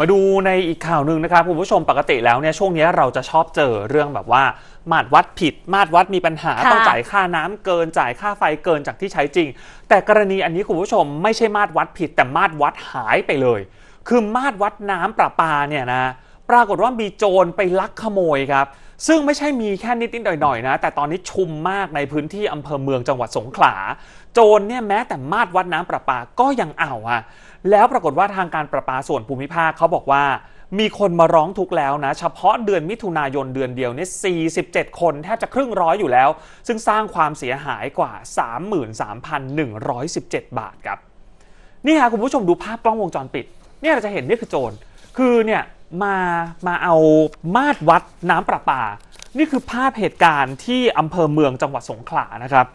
มาดูในอีกข่าวหนึ่งนะครับคุณผู้ชมปกติแล้วเนี่ยช่วงนี้เราจะชอบเจอเรื่องแบบว่ามาตรวัดผิด มาตรวัดมีปัญหา ต้องจ่ายค่าน้ำเกินจ่ายค่าไฟเกินจากที่ใช้จริง แต่กรณีอันนี้คุณผู้ชมไม่ใช่มาตรวัดผิดแต่มาตรวัดหายไปเลย คือมาตรวัดน้ำประปาเนี่ยนะปรากฏว่ามีโจรไปลักขโมยครับซึ่งไม่ใช่มีแค่นิดๆหน่อยๆนะแต่ตอนนี้ชุมมากในพื้นที่อำเภอเมืองจังหวัดสงขลา โจรเนี่ยแม้แต่มาดวัดน้ำประปาก็ยังเอาอะแล้วปรากฏว่าทางการประปาส่วนภูมิภาคเขาบอกว่ามีคนมาร้องทุกแล้วนะ เฉพาะเดือนมิถุนายนเดือนเดียวเนี่ย47 คนแทบจะครึ่งร้อยอยู่แล้ว ซึ่งสร้างความเสียหายกว่า 33,117 บาทครับนี่ค่ะคุณผู้ชมดูภาพกล้องวงจรปิด เนี่ยเราจะเห็นนี่คือโจรคือเนี่ยมามาเอามาตรวัดน้ำประปา นี่คือภาพเหตุการณ์ที่อำเภอเมืองจังหวัดสงขลานะครับ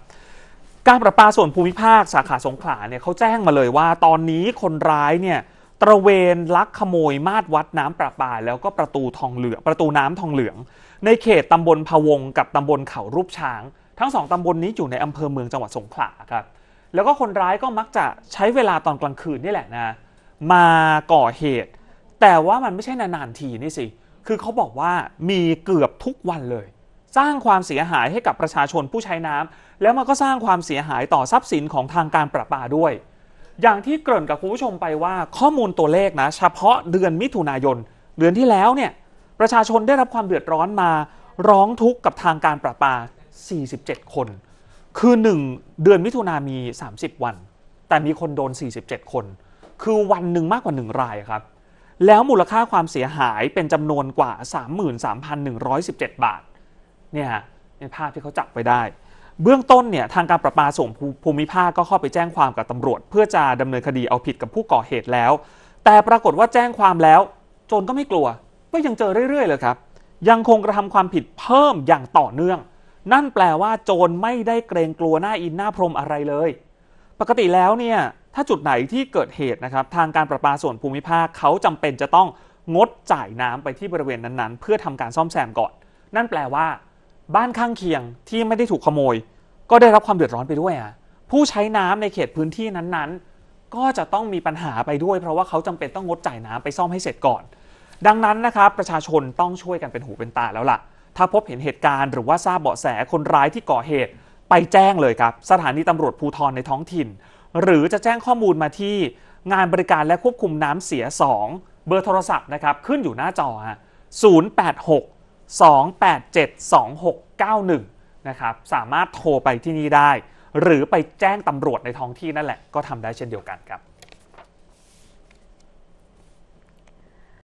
การประปาส่วนภูมิภาคสาขาสงขลาเนี่ยเขาแจ้งมาเลยว่า ตอนนี้คนร้ายเนี่ยตระเวนลักขโมยมาตรวัดน้ำประปา แล้วก็ประตูทองเหลืองประตูน้ำทองเหลือง ในเขตตำบลพะวงกับตำบลเขารูปช้าง ทั้งสองตำบลนนี้อยู่ในอำเภอเมืองจังหวัดสงขลาครับแล้วก็คนร้ายก็มักจะใช้เวลาตอนกลางคืนนี่แหละนะมาก่อเหตุแต่ว่ามันไม่ใช่นานๆทีนี่สิ คือเขาบอกว่ามีเกือบทุกวันเลย สร้างความเสียหายให้กับประชาชนผู้ใช้น้ำ แล้วมันก็สร้างความเสียหายต่อทรัพย์สินของทางการประปาด้วย อย่างที่เกริ่นกับคุณผู้ชมไปว่า ข้อมูลตัวเลขนะเฉพาะเดือนมิถุนายน เดือนที่แล้วเนี่ยประชาชนได้รับความเดือดร้อนมาร้องทุกข์กับทางการประปา 47 คน คือ 1 เดือนมิถุนามี 30 วัน แต่มีคนโดน 47 คน คือวันหนึ่งมากกว่า 1 รายครับแล้วมูลค่าความเสียหายเป็นจำนวนกว่า 33,117 บาท เนี่ยเป็นภาพที่เขาจับไว้ได้ เบื้องต้นเนี่ย ทางการประปาส่งภูมิภาคก็เข้าไปแจ้งความกับตำรวจ เพื่อจะดำเนินคดีเอาผิดกับผู้ก่อเหตุแล้ว แต่ปรากฏว่าแจ้งความแล้ว โจรก็ไม่กลัวก็ยังเจอเรื่อยๆเลยครับ ยังคงกระทำความผิดเพิ่มอย่างต่อเนื่อง นั่นแปลว่าโจรไม่ได้เกรงกลัวหน้าอินหน้าพรมอะไรเลย ปกติแล้วเนี่ยถ้าจุดไหนที่เกิดเหตุนะครับทางการประปาส่วนภูมิภาคเขาจำเป็นจะต้องงดจ่ายน้ำไปที่บริเวณนั้นๆ เพื่อทำการซ่อมแซมก่อน นั่นแปลว่า บ้านข้างเคียงที่ไม่ได้ถูกขโมย ก็ได้รับความเดือดร้อนไปด้วยอ่ะผู้ใช้น้ำในเขตพื้นที่นั้นๆ ก็จะต้องมีปัญหาไปด้วย เพราะว่าเขาจำเป็นต้องงดจ่ายน้ำไปซ่อมให้เสร็จก่อน ดังนั้นนะครับประชาชนต้องช่วยกันเป็นหูเป็นตาแล้วล่ะ ถ้าพบเห็นเหตุการณ์หรือว่าทราบเบาะแสคนร้ายที่ก่อเหตุ ไปแจ้งเลยครับสถานีตำรวจภูทรในท้องถิ่นหรือจะแจ้งข้อมูลมาที่งานบริการและควบคุมน้ำเสีย 2 เบอร์โทรศัพท์นะครับขึ้นอยู่หน้าจอฮะ086 287 2691 นะครับสามารถโทรไปที่นี่ได้หรือไปแจ้งตำรวจในท้องที่นั่นแหละก็ทำได้เช่นเดียวกันครับ